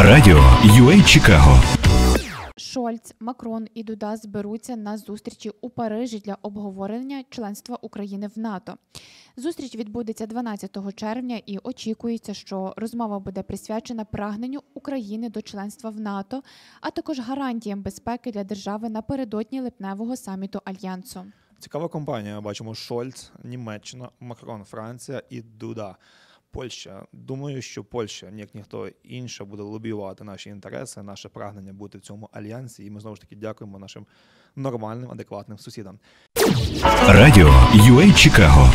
Радіо UA Чикаго Шольц, Макрон і Дуда зберуться на зустрічі у Парижі для обговорення членства України в НАТО. Зустріч відбудеться 12 червня, і очікується, що розмова буде присвячена прагненню України до членства в НАТО, а також гарантіям безпеки для держави напередодні липневого саміту альянсу. Цікава компанія. Бачимо Шольц, Німеччина, Макрон, Франція і Дуда. Польща, думаю, що Польща, як ніхто інша, буде лобіювати наші інтереси, наше прагнення бути в цьому альянсі. І ми знову ж таки дякуємо нашим нормальним, адекватним сусідам. Радіо UA Чикаго.